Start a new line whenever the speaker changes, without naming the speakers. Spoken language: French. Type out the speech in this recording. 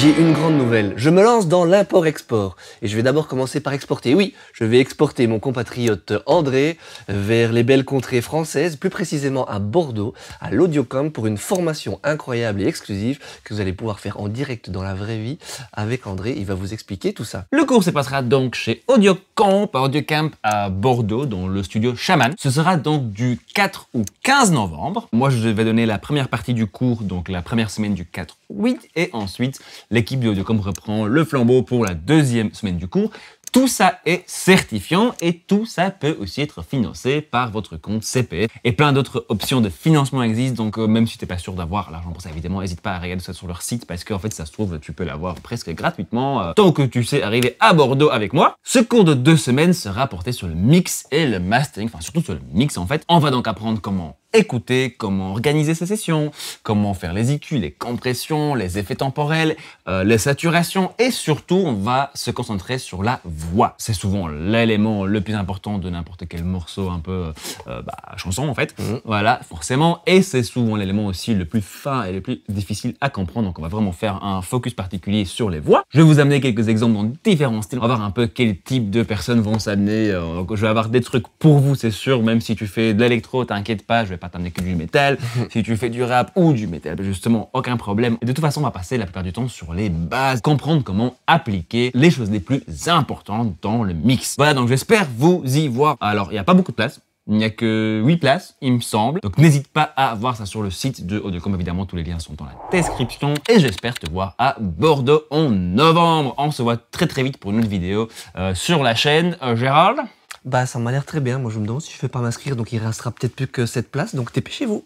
J'ai une grande nouvelle. Je me lance dans l'import-export. Et je vais d'abord commencer par exporter. Oui, je vais exporter mon compatriote André vers les belles contrées françaises, plus précisément à Bordeaux, à l'Audiocamp, pour une formation incroyable et exclusive que vous allez pouvoir faire en direct dans la vraie vie avec André. Il va vous expliquer tout ça.
Le cours se passera donc chez Audiocamp, à Audiocamp à Bordeaux, dans le studio Shaman. Ce sera donc du 4 au 15 novembre. Moi, je vais donner la première partie du cours, donc la première semaine du 4 ou 8, et ensuite L'équipe de Audiocom reprend le flambeau pour la deuxième semaine du cours. Tout ça est certifiant et tout ça peut aussi être financé par votre compte CP. Et plein d'autres options de financement existent, donc euh, même si tu n'es pas sûr d'avoir l'argent pour ça, évidemment, n'hésite pas à regarder ça sur leur site parce qu'en fait, ça se trouve, tu peux l'avoir presque gratuitement euh, tant que tu sais arriver à Bordeaux avec moi. Ce cours de deux semaines sera porté sur le mix et le mastering, enfin surtout sur le mix en fait. On va donc apprendre comment écouter comment organiser ces sessions, comment faire les IQ, les compressions, les effets temporels, euh, les saturations et surtout on va se concentrer sur la voix. C'est souvent l'élément le plus important de n'importe quel morceau un peu euh, euh, bah, chanson en fait. Mhm. Voilà, forcément. Et c'est souvent l'élément aussi le plus fin et le plus difficile à comprendre. Donc on va vraiment faire un focus particulier sur les voix. Je vais vous amener quelques exemples dans différents styles. On va voir un peu quel type de personnes vont s'amener. je vais avoir des trucs pour vous, c'est sûr. Même si tu fais de l'électro, t'inquiète pas, je vais pas t'amener que du métal. si tu fais du rap ou du métal, ben justement, aucun problème. de toute façon, on va passer la plupart du temps sur les bases, comprendre comment appliquer les choses les plus importantes dans le mix. Voilà, donc j'espère vous y voir. Alors, il n'y a pas beaucoup de place. Il n'y a que 8 places, il me semble. Donc n'hésite pas à voir ça sur le site de Audiocom. Évidemment, tous les liens sont dans la description. Et j'espère te voir à Bordeaux
en novembre. On se voit très très vite pour une autre vidéo euh, sur la chaîne. Euh, Gérald bah, ça m'a l'air très bien. Moi, je me demande si je ne pas m'inscrire, donc il restera peut-être plus que cette place. Donc, dépêchez-vous.